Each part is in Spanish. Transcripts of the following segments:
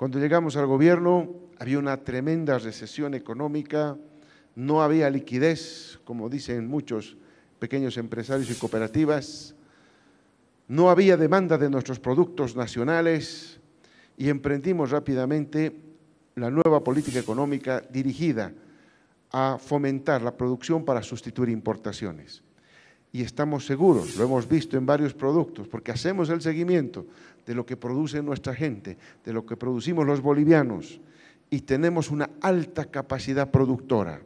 Cuando llegamos al gobierno había una tremenda recesión económica, no había liquidez, como dicen muchos pequeños empresarios y cooperativas, no había demanda de nuestros productos nacionales y emprendimos rápidamente la nueva política económica dirigida a fomentar la producción para sustituir importaciones y estamos seguros, lo hemos visto en varios productos, porque hacemos el seguimiento de lo que produce nuestra gente, de lo que producimos los bolivianos, y tenemos una alta capacidad productora.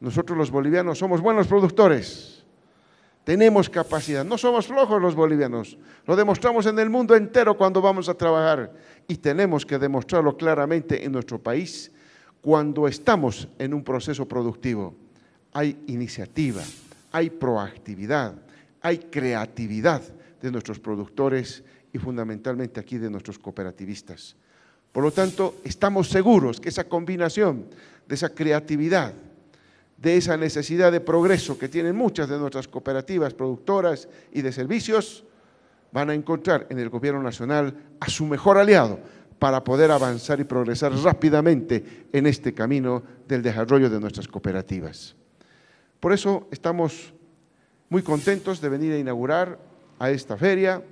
Nosotros los bolivianos somos buenos productores, tenemos capacidad, no somos flojos los bolivianos, lo demostramos en el mundo entero cuando vamos a trabajar y tenemos que demostrarlo claramente en nuestro país cuando estamos en un proceso productivo. Hay iniciativa, hay proactividad, hay creatividad de nuestros productores y fundamentalmente aquí de nuestros cooperativistas. Por lo tanto, estamos seguros que esa combinación de esa creatividad, de esa necesidad de progreso que tienen muchas de nuestras cooperativas productoras y de servicios, van a encontrar en el gobierno nacional a su mejor aliado para poder avanzar y progresar rápidamente en este camino del desarrollo de nuestras cooperativas. Por eso estamos muy contentos de venir a inaugurar a esta feria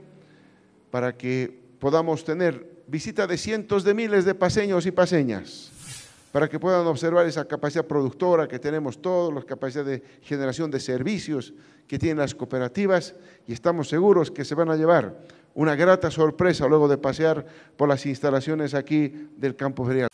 para que podamos tener visita de cientos de miles de paseños y paseñas, para que puedan observar esa capacidad productora que tenemos todos, la capacidad de generación de servicios que tienen las cooperativas y estamos seguros que se van a llevar una grata sorpresa luego de pasear por las instalaciones aquí del campo ferial.